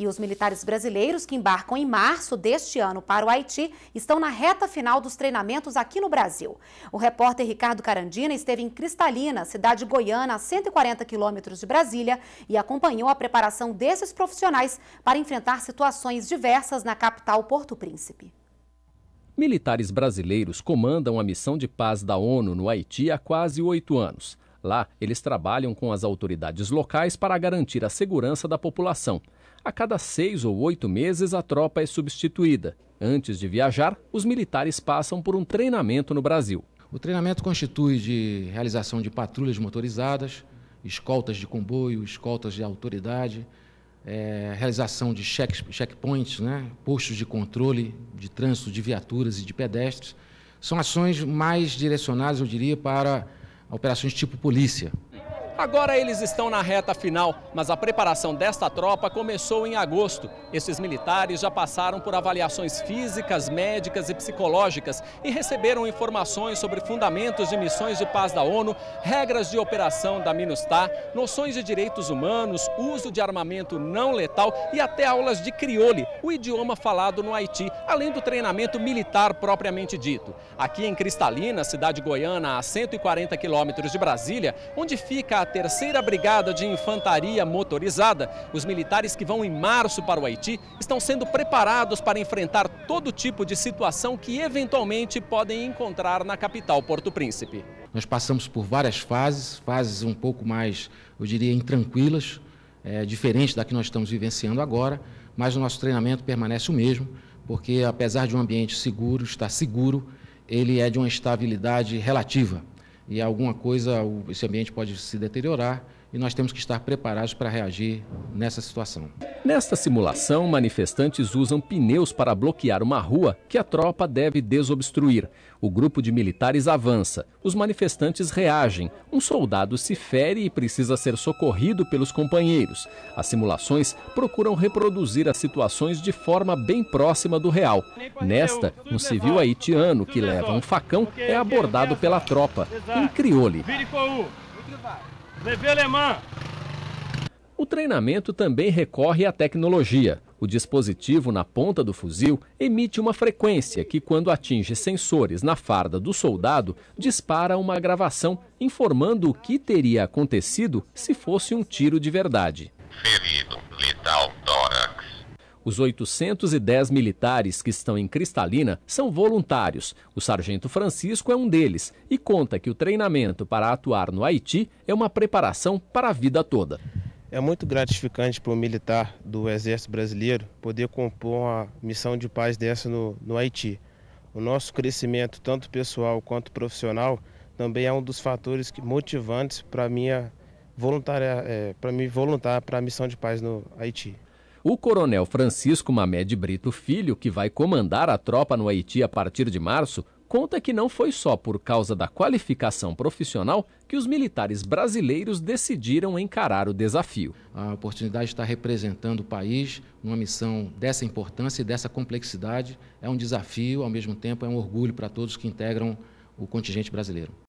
E os militares brasileiros que embarcam em março deste ano para o Haiti estão na reta final dos treinamentos aqui no Brasil. O repórter Ricardo Carandina esteve em Cristalina, cidade goiana, a 140 quilômetros de Brasília, e acompanhou a preparação desses profissionais para enfrentar situações diversas na capital Porto Príncipe. Militares brasileiros comandam a missão de paz da ONU no Haiti há quase oito anos. Lá, eles trabalham com as autoridades locais para garantir a segurança da população. A cada seis ou oito meses, a tropa é substituída. Antes de viajar, os militares passam por um treinamento no Brasil. O treinamento constitui de realização de patrulhas motorizadas, escoltas de comboio, escoltas de autoridade, é, realização de check, checkpoints, né, postos de controle de trânsito de viaturas e de pedestres. São ações mais direcionadas, eu diria, para operações tipo polícia. Agora eles estão na reta final, mas a preparação desta tropa começou em agosto. Esses militares já passaram por avaliações físicas, médicas e psicológicas e receberam informações sobre fundamentos de missões de paz da ONU, regras de operação da MINUSTAH, noções de direitos humanos, uso de armamento não letal e até aulas de criole, o idioma falado no Haiti, além do treinamento militar propriamente dito. Aqui em Cristalina, cidade goiana a 140 quilômetros de Brasília, onde fica a terceira brigada de infantaria motorizada, os militares que vão em março para o Haiti estão sendo preparados para enfrentar todo tipo de situação que eventualmente podem encontrar na capital Porto Príncipe. Nós passamos por várias fases, fases um pouco mais, eu diria, intranquilas, é, diferente da que nós estamos vivenciando agora, mas o nosso treinamento permanece o mesmo, porque apesar de um ambiente seguro, estar seguro, ele é de uma estabilidade relativa e alguma coisa, esse ambiente pode se deteriorar e nós temos que estar preparados para reagir nessa situação. Nesta simulação, manifestantes usam pneus para bloquear uma rua que a tropa deve desobstruir. O grupo de militares avança, os manifestantes reagem, um soldado se fere e precisa ser socorrido pelos companheiros. As simulações procuram reproduzir as situações de forma bem próxima do real. Nesta, um civil haitiano que leva um facão é abordado pela tropa, em criole. Levei alemã. O treinamento também recorre à tecnologia. O dispositivo na ponta do fuzil emite uma frequência que, quando atinge sensores na farda do soldado, dispara uma gravação informando o que teria acontecido se fosse um tiro de verdade. Ferido, letal, dói. Os 810 militares que estão em Cristalina são voluntários. O sargento Francisco é um deles e conta que o treinamento para atuar no Haiti é uma preparação para a vida toda. É muito gratificante para o militar do Exército Brasileiro poder compor uma missão de paz dessa no, no Haiti. O nosso crescimento, tanto pessoal quanto profissional, também é um dos fatores motivantes para minha voluntária, é, para me voluntar para a missão de paz no Haiti. O coronel Francisco Mamed Brito Filho, que vai comandar a tropa no Haiti a partir de março, conta que não foi só por causa da qualificação profissional que os militares brasileiros decidiram encarar o desafio. A oportunidade de estar representando o país numa missão dessa importância e dessa complexidade é um desafio, ao mesmo tempo é um orgulho para todos que integram o contingente brasileiro.